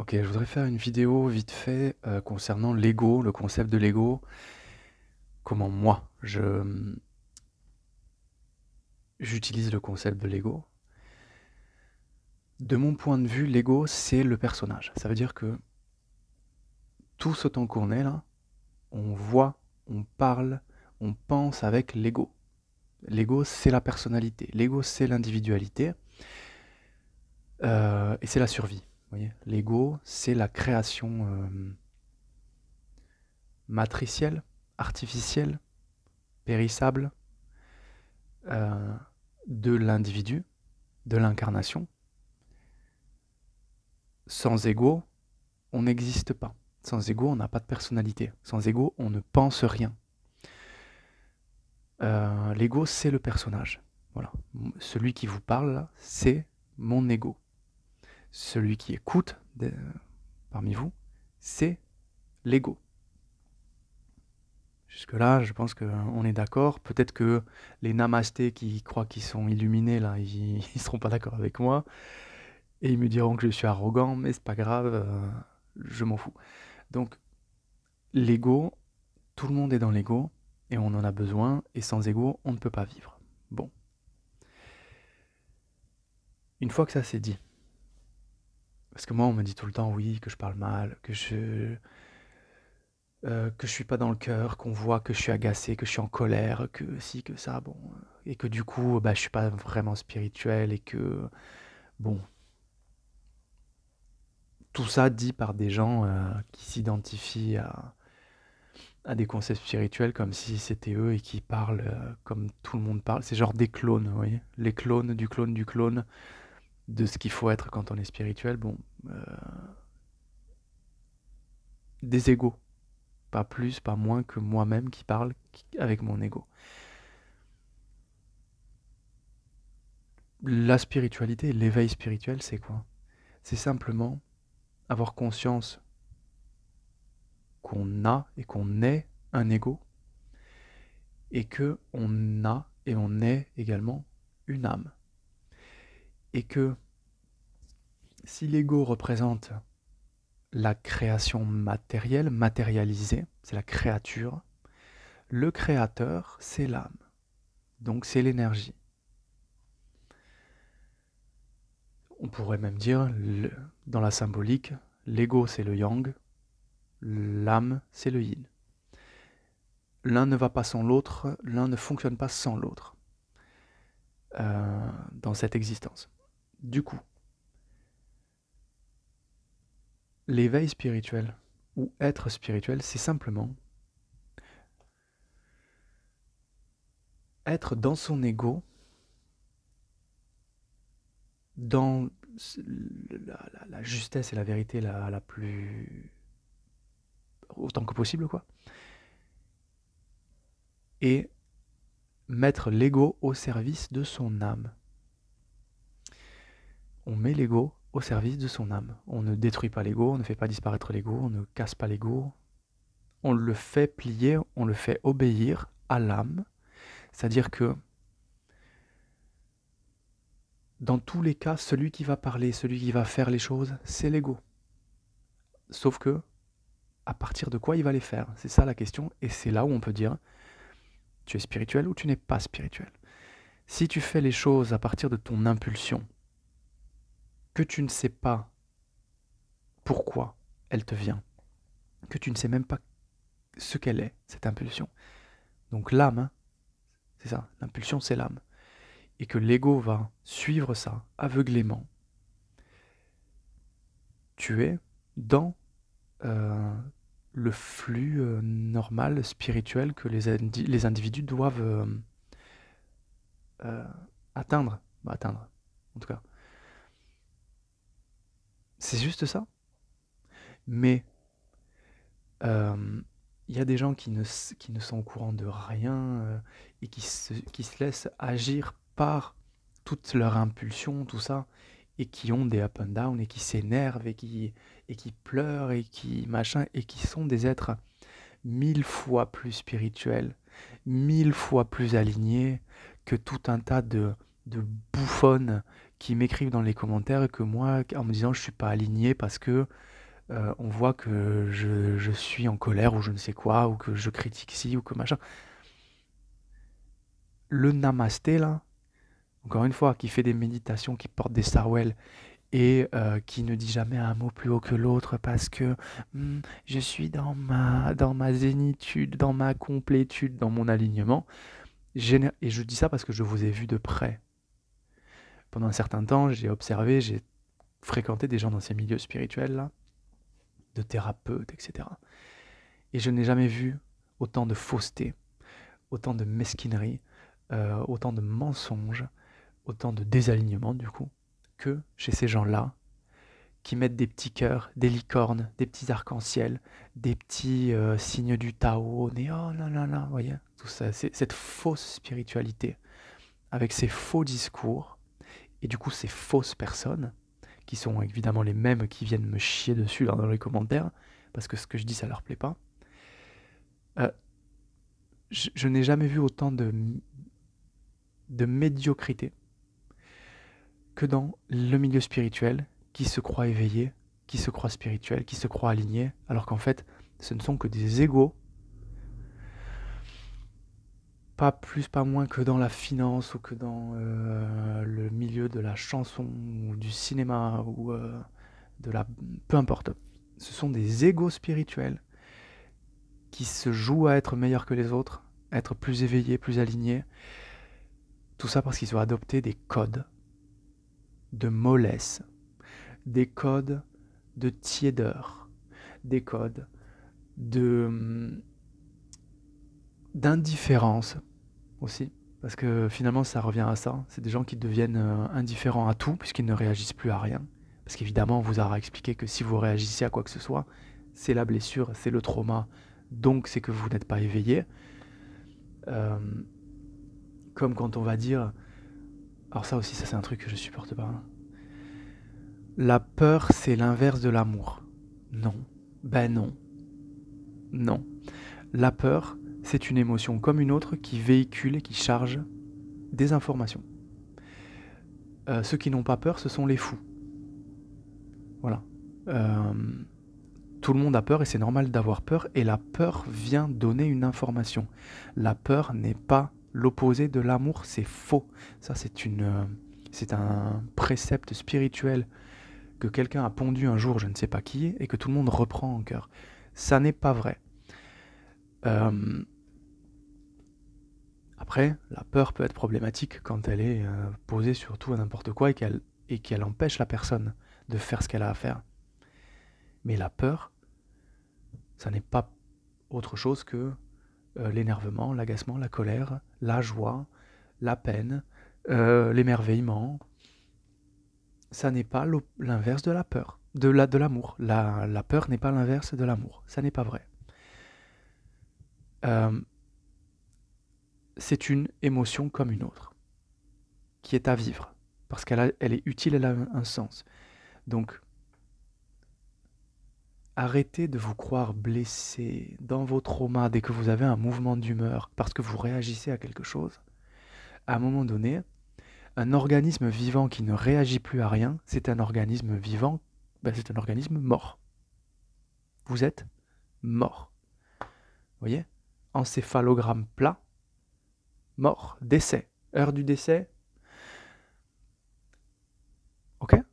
Ok, je voudrais faire une vidéo vite fait euh, concernant l'ego, le concept de l'ego. Comment moi, je j'utilise le concept de l'ego. De mon point de vue, l'ego, c'est le personnage. Ça veut dire que tout ce temps qu'on est là, on voit, on parle, on pense avec l'ego. L'ego, c'est la personnalité. L'ego, c'est l'individualité. Euh, et c'est la survie l'ego, c'est la création euh, matricielle, artificielle, périssable euh, de l'individu, de l'incarnation. Sans ego, on n'existe pas. Sans ego, on n'a pas de personnalité. Sans ego, on ne pense rien. Euh, l'ego, c'est le personnage. Voilà. Celui qui vous parle, c'est mon ego celui qui écoute parmi vous, c'est l'ego. Jusque-là, je pense qu'on euh, est d'accord. Peut-être que les namastés qui croient qu'ils sont illuminés, là, ils ne seront pas d'accord avec moi. Et ils me diront que je suis arrogant, mais c'est pas grave, euh, je m'en fous. Donc, l'ego, tout le monde est dans l'ego, et on en a besoin, et sans ego, on ne peut pas vivre. Bon. Une fois que ça s'est dit, parce que moi, on me dit tout le temps, oui, que je parle mal, que je. Euh, que je suis pas dans le cœur, qu'on voit que je suis agacé, que je suis en colère, que si, que ça, bon. Et que du coup, bah, je suis pas vraiment spirituel et que. Bon. Tout ça dit par des gens euh, qui s'identifient à, à des concepts spirituels comme si c'était eux et qui parlent euh, comme tout le monde parle. C'est genre des clones, vous voyez Les clones du clone du clone de ce qu'il faut être quand on est spirituel, bon, euh, des égaux, pas plus, pas moins que moi-même qui parle avec mon ego. La spiritualité, l'éveil spirituel, c'est quoi C'est simplement avoir conscience qu'on a et qu'on est un ego et que on a et on est également une âme et que si l'ego représente la création matérielle, matérialisée, c'est la créature, le créateur, c'est l'âme, donc c'est l'énergie. On pourrait même dire, dans la symbolique, l'ego c'est le yang, l'âme c'est le yin. L'un ne va pas sans l'autre, l'un ne fonctionne pas sans l'autre euh, dans cette existence. Du coup, l'éveil spirituel ou être spirituel, c'est simplement être dans son ego, dans la, justesse et la vérité la, plus... autant que possible, quoi. Et mettre l'ego au service de son âme on met l'ego au service de son âme. On ne détruit pas l'ego, on ne fait pas disparaître l'ego, on ne casse pas l'ego. On le fait plier, on le fait obéir à l'âme. C'est-à-dire que dans tous les cas, celui qui va parler, celui qui va faire les choses, c'est l'ego. Sauf que, à partir de quoi il va les faire C'est ça la question, et c'est là où on peut dire, tu es spirituel ou tu n'es pas spirituel. Si tu fais les choses à partir de ton impulsion, tu ne sais pas pourquoi elle te vient, que tu ne sais même pas ce qu'elle est, cette impulsion. Donc l'âme, hein, c'est ça, l'impulsion c'est l'âme. Et que l'ego va suivre ça aveuglément. Tu es dans euh, le flux euh, normal, spirituel que les, les individus doivent euh, atteindre. Bah, atteindre, en tout cas. C'est juste ça. Mais euh, il y a des gens qui ne, sont au courant de rien euh, et qui se, laissent agir par toute leur impulsion, tout ça, et qui ont des up and down et qui s'énervent et qui, pleurent et qui machin et qui sont des êtres mille fois plus spirituels, mille fois plus alignés que tout un tas de, de bouffonnes qui m'écrivent dans les commentaires que moi, en me disant je suis pas aligné parce que euh, on voit que je, suis en colère ou je ne sais quoi, ou que je critique ci ou que machin. Le namasté là, encore une fois, qui fait des méditations, qui porte des Starwell et euh, qui ne dit jamais un mot plus haut que l'autre parce que hmm, je suis dans ma, dans ma zénitude, dans ma complétude, dans mon alignement. Et je dis ça parce que je vous ai vu de près pendant un certain temps, j'ai observé, j'ai fréquenté des gens dans ces milieux spirituels, là, de thérapeutes, etc. Et je n'ai jamais vu autant de fausseté, autant de mesquinerie, euh, autant de mensonges, autant de désalignement, du coup, que chez ces gens-là, qui mettent des petits cœurs, des licornes, des petits arcs-en-ciel, des petits euh, signes du Tao, oh là là là, vous voyez, tout ça, c'est cette fausse spiritualité, avec ces faux discours, et du coup, ces fausses personnes, qui sont évidemment les mêmes qui viennent me chier dessus dans les commentaires, parce que ce que je dis, ça leur plaît pas, euh, je, n'ai jamais vu autant de, de médiocrité que dans le milieu spirituel qui se croit éveillé, qui se croit spirituel, qui se croit aligné, alors qu'en fait, ce ne sont que des égaux pas plus, pas moins que dans la finance ou que dans euh, le milieu de la chanson ou du cinéma ou euh, de la... peu importe. Ce sont des égaux spirituels qui se jouent à être meilleurs que les autres, être plus éveillés, plus alignés. Tout ça parce qu'ils ont adopté des codes de mollesse, des codes de tiédeur, des codes de hum, d'indifférence aussi. Parce que finalement, ça revient à ça. C'est des gens qui deviennent euh, indifférents à tout, puisqu'ils ne réagissent plus à rien. Parce qu'évidemment, on vous aura expliqué que si vous réagissez à quoi que ce soit, c'est la blessure, c'est le trauma, donc c'est que vous n'êtes pas éveillé. Euh, comme quand on va dire... Alors ça aussi, ça c'est un truc que je supporte pas. Hein. La peur, c'est l'inverse de l'amour. Non. Ben non. Non. La peur, c'est une émotion comme une autre qui véhicule et qui charge des informations. Euh, ceux qui n'ont pas peur, ce sont les fous. Voilà. Euh, tout le monde a peur et c'est normal d'avoir peur et la peur vient donner une information. La peur n'est pas l'opposé de l'amour, c'est faux. Ça c'est une euh, c'est un précepte spirituel que quelqu'un a pondu un jour, je ne sais pas qui, et que tout le monde reprend en cœur. Ça n'est pas vrai. Euh, après, la peur peut être problématique quand elle est euh, posée sur tout et n'importe quoi et qu'elle empêche la personne de faire ce qu'elle a à faire. Mais la peur, ça n'est pas autre chose que euh, l'énervement, l'agacement, la colère, la joie, la peine, euh, l'émerveillement. Ça n'est pas l'inverse de la peur, de l'amour. La, la, la, peur n'est pas l'inverse de l'amour. Ça n'est pas vrai c'est une émotion comme une autre, qui est à vivre, parce qu'elle est utile, elle a un, sens. Donc, arrêtez de vous croire blessé dans vos traumas dès que vous avez un mouvement d'humeur, parce que vous réagissez à quelque chose. À un moment donné, un organisme vivant qui ne réagit plus à rien, c'est un organisme vivant, ben, c'est un organisme mort. Vous êtes mort. Vous voyez Encéphalogramme plat, mort, décès, heure du décès. Ok